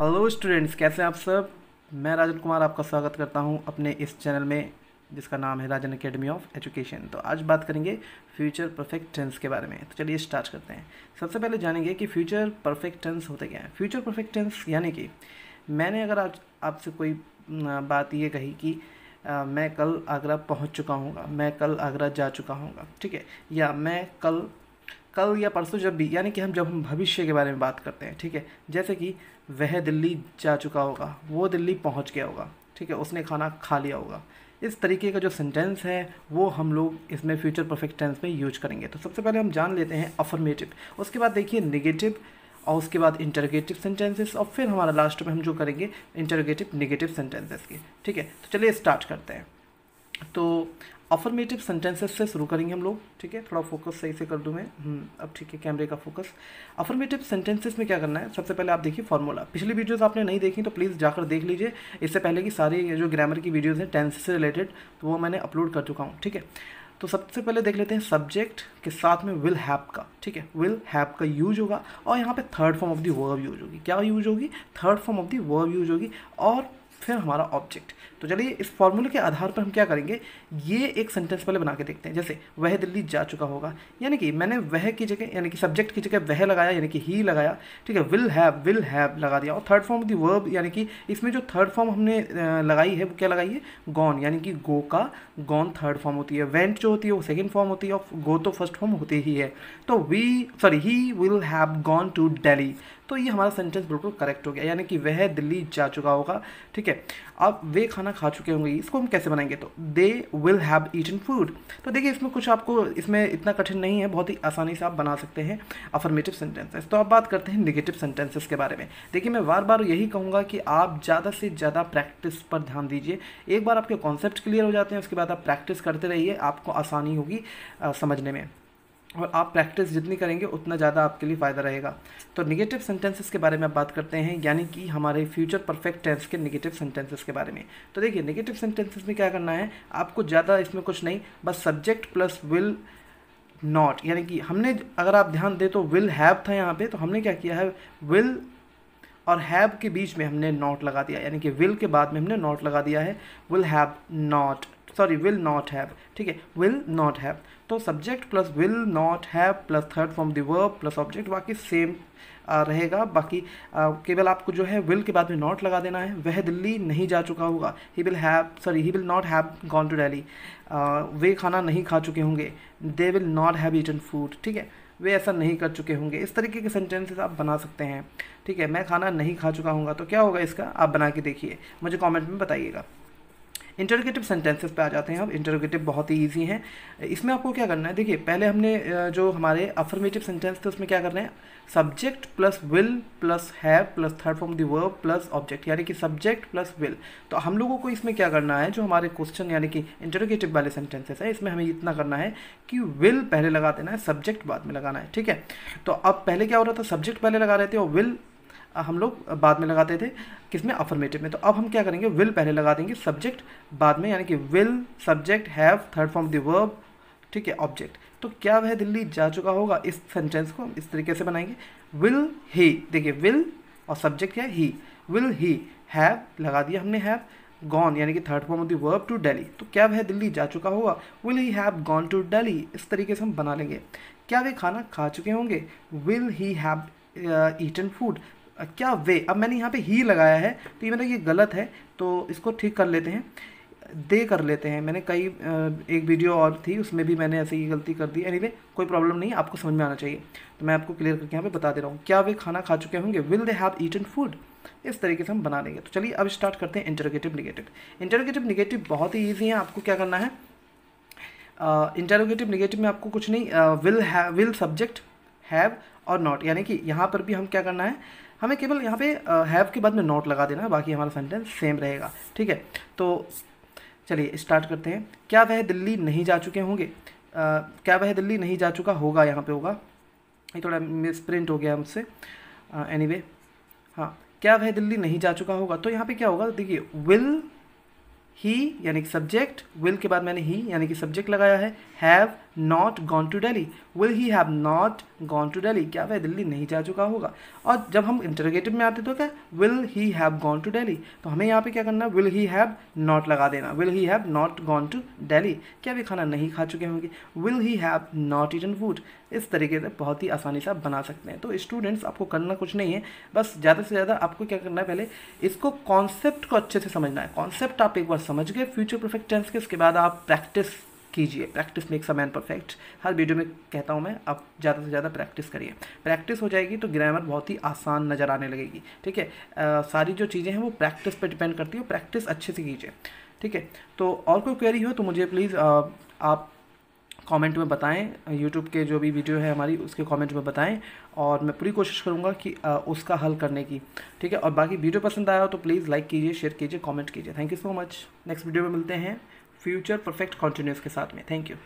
hello students कैसे आप सब मैं राजन कुमार आपका स्वागत करता हूं अपने इस चैनल में जिसका नाम है राजन अकेडमी ऑफ एजुकेशन तो आज बात करेंगे फ्यूचर परफेक्ट टेंस के बारे में तो चलिए स्टार्ट करते हैं सबसे पहले जानेंगे कि फ्यूचर परफेक्ट टेंस होते क्या हैं फ्यूचर परफेक्ट टेंस यानी कि मैंने अगर आज आपसे कोई बात ये कही कि आ, मैं कल आगरा पहुँच चुका हूँ मैं कल आगरा जा चुका हूँ ठीक है या मैं कल कल या परसों जब भी यानी कि हम जब हम भविष्य के बारे में बात करते हैं ठीक है जैसे कि वह दिल्ली जा चुका होगा वो दिल्ली पहुंच गया होगा ठीक है उसने खाना खा लिया होगा इस तरीके का जो सेंटेंस है वो हम लोग इसमें फ्यूचर परफेक्ट टेंस में यूज करेंगे तो सबसे पहले हम जान लेते हैं अफर्मेटिव उसके बाद देखिए निगेटिव और उसके बाद इंटरगेटिव सेंटेंसेस और फिर हमारा लास्ट में हम जो करेंगे इंटरगेटिव निगेटिव सेंटेंसेस के ठीक है तो चलिए स्टार्ट करते हैं तो अफर्मेटिव सेंटेंसेस से शुरू करेंगे हम लोग ठीक है थोड़ा फोकस सही से कर दूँ मैं हम्म, अब ठीक है कैमरे का फोकस अफर्मेटिव सेंटेंसेस में क्या करना है सबसे पहले आप देखिए फॉर्मूला पिछली वीडियोस आपने नहीं देखी तो प्लीज़ जाकर देख लीजिए इससे पहले कि सारे जो ग्रामर की वीडियोज़ हैं टेंस से रिलेटेड तो वो मैंने अपलोड कर चुका हूँ ठीक है तो सबसे पहले देख लेते हैं सब्जेक्ट के साथ में विल हैप का ठीक है विल हैप का यूज होगा और यहाँ पे third form of the verb use होगी क्या यूज होगी third form of the verb use होगी और फिर हमारा ऑब्जेक्ट तो चलिए इस फॉर्मूले के आधार पर हम क्या करेंगे ये एक सेंटेंस पहले बना के देखते हैं जैसे वह दिल्ली जा चुका होगा यानी कि मैंने वह की जगह यानी कि सब्जेक्ट की जगह वह लगाया यानी कि ही लगाया ठीक है विल हैव विल हैव लगा दिया और third form of the verb यानी कि इसमें जो थर्ड फॉर्म हमने लगाई है वो क्या लगाई है गॉन यानी कि गो का गॉन थर्ड फॉर्म होती है वेंट जो होती है वो सेकेंड फॉर्म होती है और गो तो फर्स्ट फॉर्म होती ही है तो we sorry he will have gone to Delhi तो ये हमारा सेंटेंस बिल्कुल करेक्ट हो गया यानी कि वह दिल्ली जा चुका होगा ठीक है ठीक है अब वे खाना खा चुके होंगे इसको हम कैसे बनाएंगे तो they will have eaten food तो देखिए इसमें कुछ आपको इसमें इतना कठिन नहीं है बहुत ही आसानी से आप बना सकते हैं अफर्मेटिव सेंटेंसेस तो अब बात करते हैं निगेटिव सेंटेंसेस के बारे में देखिए मैं बार बार यही कहूँगा कि आप ज़्यादा से ज़्यादा प्रैक्टिस पर ध्यान दीजिए एक बार आपके कॉन्सेप्ट क्लियर हो जाते हैं उसके बाद आप प्रैक्टिस करते रहिए आपको आसानी होगी समझने में और आप प्रैक्टिस जितनी करेंगे उतना ज़्यादा आपके लिए फ़ायदा रहेगा तो निगेटिव सेंटेंसेस के बारे में आप बात करते हैं यानी कि हमारे फ्यूचर परफेक्ट टेंस के निगेटिव सेंटेंसेस के बारे में तो देखिए निगेटिव सेंटेंसेस में क्या करना है आपको ज़्यादा इसमें कुछ नहीं बस सब्जेक्ट प्लस विल नॉट यानी कि हमने अगर आप ध्यान दें तो विल हैव था यहाँ पर तो हमने क्या किया है विल और हैव के बीच में हमने नॉट लगा दिया यानी कि विल के बाद में हमने नॉट लगा दिया है will have not sorry will not have ठीक है विल नॉट हैव तो subject plus will not have plus third from the verb plus object बाकी सेम रहेगा बाकी केवल आपको जो है विल के बाद में नॉट लगा देना है वह दिल्ली नहीं जा चुका होगा he will have sorry he will not have gone to Delhi वे खाना नहीं खा चुके होंगे they will not have eaten food ठीक है वे ऐसा नहीं कर चुके होंगे इस तरीके के सेंटेंसेस आप बना सकते हैं ठीक है मैं खाना नहीं खा चुका हूँ तो क्या होगा इसका आप बना के देखिए मुझे कमेंट में बताइएगा इंटरोगेटिव सेंटेंसेस पे आ जाते हैं अब इंटरोगेटिव बहुत ही ईजी हैं इसमें आपको क्या करना है देखिए पहले हमने जो हमारे अफर्मेटिव सेंटेंस थे उसमें क्या करना है subject plus will plus have plus third form the verb plus object यानी कि सब्जेक्ट प्लस विल तो हम लोगों को इसमें क्या करना है जो हमारे क्वेश्चन यानी कि इंटरोगेटिव वाले सेंटेंसेस है इसमें हमें इतना करना है कि विल पहले लगा देना है सब्जेक्ट बाद में लगाना है ठीक है तो अब पहले क्या हो रहा था सब्जेक्ट पहले लगा रहे थे और विल हम लोग बाद में लगाते थे किसमें अफर्मेटिव में तो अब हम क्या करेंगे विल पहले लगा देंगे सब्जेक्ट बाद में यानी कि will subject have third form the verb ठीक है ऑब्जेक्ट तो क्या वह दिल्ली जा चुका होगा इस सेंटेंस को हम इस तरीके से बनाएंगे विल ही देखिए विल और सब्जेक्ट क्या ही विल ही हैव लगा दिया हमने हैव गॉन यानी कि third form of the verb to Delhi तो क्या वह दिल्ली जा चुका होगा will he have gone to Delhi इस तरीके से हम बना लेंगे क्या वे खाना खा चुके होंगे will he have eaten food क्या वे अब मैंने यहाँ पे ही लगाया है तो ये मेरा मतलब ये गलत है तो इसको ठीक कर लेते हैं दे कर लेते हैं मैंने कई एक वीडियो और थी उसमें भी मैंने ऐसे ही गलती कर दी एनीवे anyway, कोई प्रॉब्लम नहीं आपको समझ में आना चाहिए तो मैं आपको क्लियर करके यहाँ पे बता दे रहा हूँ क्या वे खाना खा चुके होंगे will they have eaten food इस तरीके से हम बना लेंगे तो चलिए अब स्टार्ट करते हैं इंटरोगेटिव निगेटिव इंटरोगेटिव निगेटिव बहुत ही ईजी है आपको क्या करना है इंटरोगेटिव uh, निगेटिव में आपको कुछ नहीं विल विल सब्जेक्ट हैव और नॉट यानी कि यहाँ पर भी हम क्या करना है हमें केवल यहाँ पे हैव के बाद में नॉट लगा देना बाकी हमारा सेंटेंस सेम रहेगा ठीक है तो चलिए स्टार्ट करते हैं क्या वह दिल्ली नहीं जा चुके होंगे क्या वह दिल्ली नहीं जा चुका होगा यहाँ पे होगा ये थोड़ा मिस प्रिंट हो गया मुझसे एनी वे हाँ क्या वह दिल्ली नहीं जा चुका होगा तो यहाँ पे क्या होगा देखिए विल ही यानी कि सब्जेक्ट विल के बाद मैंने ही यानी कि सब्जेक्ट लगाया है have not gone to Delhi will he have not gone to Delhi क्या वह दिल्ली नहीं जा चुका होगा और जब हम इंटरोगेटिव में आते तो क्या will he have gone to Delhi तो हमें यहाँ पे क्या करना विल ही हैव नॉट लगा देना will he have not gone to Delhi क्या वे खाना नहीं खा चुके होंगे will he have not eaten food इस तरीके से बहुत ही आसानी से आप बना सकते हैं तो स्टूडेंट्स आपको करना कुछ नहीं है बस ज़्यादा से ज़्यादा आपको क्या करना है पहले इसको कॉन्सेप्ट को अच्छे से समझना है कॉन्सेप्ट आप एक बार समझ गए फ्यूचर परफेक्ट टेंस के इसके बाद आप प्रैक्टिस कीजिए practice makes a man perfect हर वीडियो में कहता हूँ मैं आप ज़्यादा से ज़्यादा प्रैक्टिस करिए प्रैक्टिस हो जाएगी तो ग्रामर बहुत ही आसान नज़र आने लगेगी ठीक है सारी जो चीज़ें हैं वो प्रैक्टिस पर डिपेंड करती है प्रैक्टिस अच्छे से कीजिए ठीक है तो और कोई क्वेरी हो तो मुझे प्लीज़ आप कमेंट में बताएं यूट्यूब के जो भी वीडियो है हमारी उसके कमेंट में बताएं और मैं पूरी कोशिश करूँगा कि उसका हल करने की ठीक है और बाकी वीडियो पसंद आया हो तो प्लीज़ लाइक कीजिए शेयर कीजिए कमेंट कीजिए thank you so much next video में मिलते हैं फ्यूचर परफेक्ट कॉन्टिन्यूस के साथ में थैंक यू